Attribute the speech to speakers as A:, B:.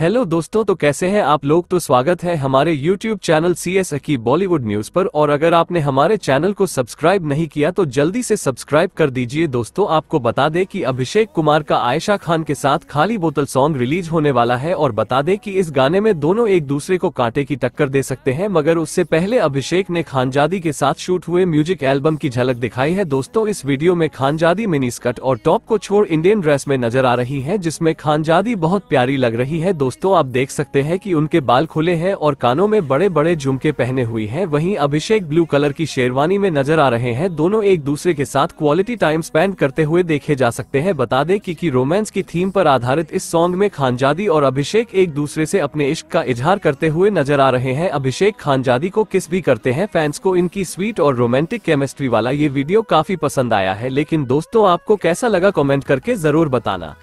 A: hello दोस्तों तो कैसे हैं आप लोग तो स्वागत है हमारे यूट्यूब चैनल सी एस की बॉलीवुड न्यूज पर और अगर आपने हमारे चैनल को सब्सक्राइब नहीं किया तो जल्दी से सब्सक्राइब कर दीजिए दोस्तों आपको बता दें कि अभिषेक कुमार का आयशा खान के साथ खाली बोतल सॉन्ग रिलीज होने वाला है और बता दें कि इस गाने में दोनों एक दूसरे को कांटे की टक्कर दे सकते हैं मगर उससे पहले अभिषेक ने खानजादी के साथ शूट हुए म्यूजिक एल्बम की झलक दिखाई है दोस्तों इस वीडियो में खानजादी मिनी स्कर्ट और टॉप को छोड़ इंडियन ड्रेस में नजर आ रही है जिसमे खानजादी बहुत प्यारी लग रही है दोस्तों दोस्तों आप देख सकते हैं कि उनके बाल खुले हैं और कानों में बड़े बड़े झुमके पहने हुई हैं वहीं अभिषेक ब्लू कलर की शेरवानी में नजर आ रहे हैं दोनों एक दूसरे के साथ क्वालिटी टाइम स्पेंड करते हुए देखे जा सकते हैं बता दें कि, कि रोमांस की थीम पर आधारित इस सॉन्ग में खानजादी और अभिषेक एक दूसरे ऐसी अपने इश्क का इजहार करते हुए नजर आ रहे हैं अभिषेक खानजादी को किस भी करते हैं फैंस को इनकी स्वीट और रोमांटिक केमिस्ट्री वाला ये वीडियो काफी पसंद आया है लेकिन दोस्तों आपको कैसा लगा कॉमेंट करके जरूर बताना